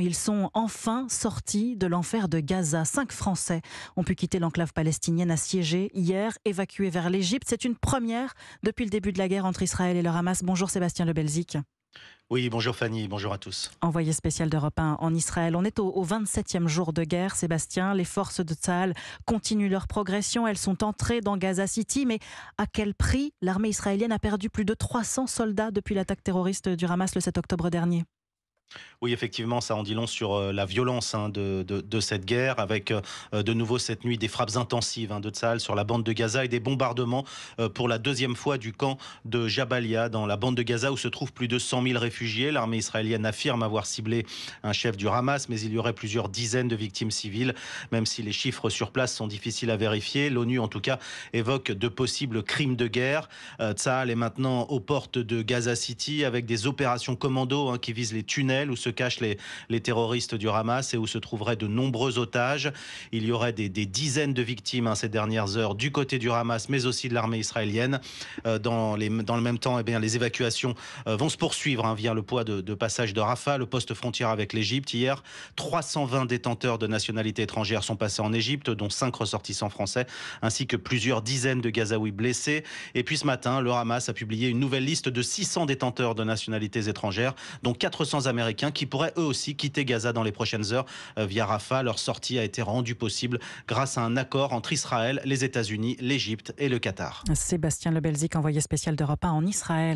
Ils sont enfin sortis de l'enfer de Gaza. Cinq Français ont pu quitter l'enclave palestinienne assiégée hier, évacuée vers l'Égypte. C'est une première depuis le début de la guerre entre Israël et le Hamas. Bonjour Sébastien Belzic. Oui, bonjour Fanny, bonjour à tous. Envoyé spécial d'Europe 1 en Israël. On est au, 27e jour de guerre, Sébastien. Les forces de Tsahal continuent leur progression. Elles sont entrées dans Gaza City, mais à quel prix L'armée israélienne a perdu plus de 300 soldats depuis l'attaque terroriste du Hamas le 7 octobre dernier. Oui, effectivement, ça en dit long sur euh, la violence hein, de, cette guerre, avec euh, euh, de nouveau cette nuit des frappes intensives hein, de Tsahal sur la bande de Gaza et des bombardements pour la deuxième fois du camp de Jabalia dans la bande de Gaza où se trouvent plus de 100 000 réfugiés. L'armée israélienne affirme avoir ciblé un chef du Hamas, mais il y aurait plusieurs dizaines de victimes civiles, même si les chiffres sur place sont difficiles à vérifier. L'ONU, en tout cas, évoque de possibles crimes de guerre. Euh, est maintenant aux portes de Gaza City avec des opérations commando hein, qui visent les tunnels où se se cachent les, les terroristes du Hamas et où se trouveraient de nombreux otages. Il y aurait des, dizaines de victimes hein, ces dernières heures du côté du Hamas, mais aussi de l'armée israélienne. Euh, dans, dans le même temps, eh bien, les évacuations euh, vont se poursuivre hein, via le poids de, passage de Rafah, le poste frontière avec l'Égypte. Hier, 320 détenteurs de nationalités étrangères sont passés en Égypte, dont 5 ressortissants français, ainsi que plusieurs dizaines de Gazaouis blessés. Et puis ce matin, le Hamas a publié une nouvelle liste de 600 détenteurs de nationalités étrangères, dont 400 Américains qui qui pourraient eux aussi quitter Gaza dans les prochaines heures euh, via Rafah. Leur sortie a été rendue possible grâce à un accord entre Israël, les États-Unis, l'Égypte et le Qatar. Sébastien Lebelzik, envoyé spécial d'Europe 1 en Israël.